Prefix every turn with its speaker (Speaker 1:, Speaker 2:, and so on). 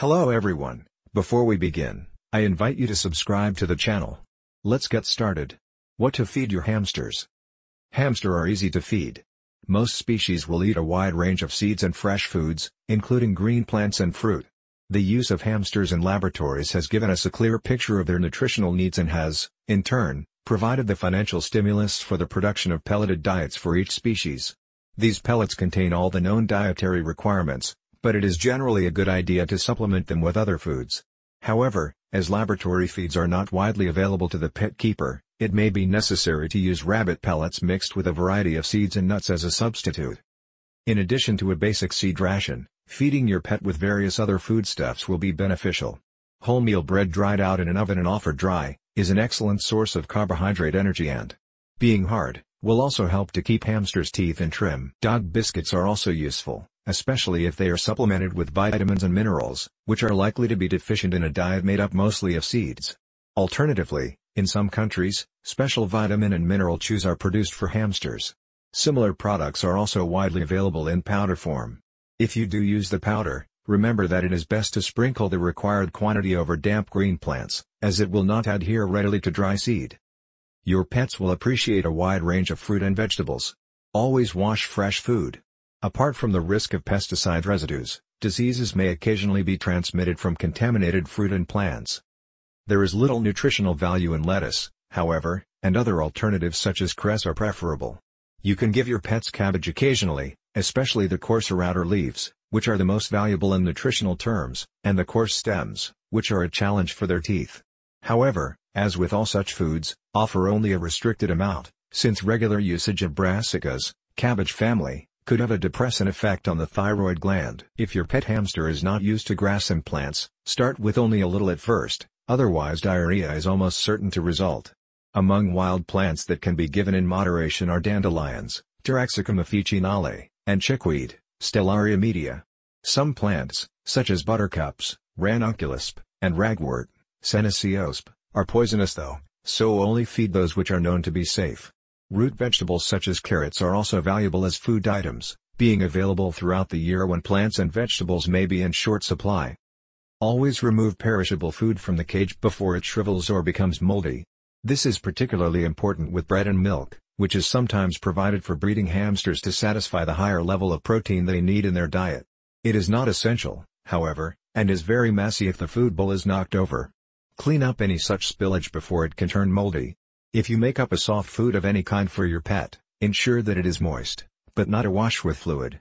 Speaker 1: Hello everyone, before we begin, I invite you to subscribe to the channel. Let's get started. What to feed your hamsters. Hamster are easy to feed. Most species will eat a wide range of seeds and fresh foods, including green plants and fruit. The use of hamsters in laboratories has given us a clear picture of their nutritional needs and has, in turn, provided the financial stimulus for the production of pelleted diets for each species. These pellets contain all the known dietary requirements, but it is generally a good idea to supplement them with other foods. However, as laboratory feeds are not widely available to the pet keeper, it may be necessary to use rabbit pellets mixed with a variety of seeds and nuts as a substitute. In addition to a basic seed ration, feeding your pet with various other foodstuffs will be beneficial. Wholemeal bread dried out in an oven and offered dry, is an excellent source of carbohydrate energy and, being hard, will also help to keep hamsters' teeth in trim. Dog biscuits are also useful, especially if they are supplemented with vitamins and minerals, which are likely to be deficient in a diet made up mostly of seeds. Alternatively, in some countries, special vitamin and mineral chews are produced for hamsters. Similar products are also widely available in powder form. If you do use the powder, remember that it is best to sprinkle the required quantity over damp green plants, as it will not adhere readily to dry seed. Your pets will appreciate a wide range of fruit and vegetables. Always wash fresh food. Apart from the risk of pesticide residues, diseases may occasionally be transmitted from contaminated fruit and plants. There is little nutritional value in lettuce, however, and other alternatives such as cress are preferable. You can give your pets cabbage occasionally, especially the coarser outer leaves, which are the most valuable in nutritional terms, and the coarse stems, which are a challenge for their teeth. However, as with all such foods, offer only a restricted amount, since regular usage of brassicas, cabbage family, could have a depressant effect on the thyroid gland. If your pet hamster is not used to grass implants, start with only a little at first, otherwise diarrhea is almost certain to result. Among wild plants that can be given in moderation are dandelions, Taraxacum officinale, and chickweed, Stellaria media. Some plants, such as buttercups, ranunculusp, and ragwort, Senecio are poisonous though, so only feed those which are known to be safe. Root vegetables such as carrots are also valuable as food items, being available throughout the year when plants and vegetables may be in short supply. Always remove perishable food from the cage before it shrivels or becomes moldy. This is particularly important with bread and milk, which is sometimes provided for breeding hamsters to satisfy the higher level of protein they need in their diet. It is not essential, however, and is very messy if the food bowl is knocked over. Clean up any such spillage before it can turn moldy. If you make up a soft food of any kind for your pet, ensure that it is moist, but not awash with fluid.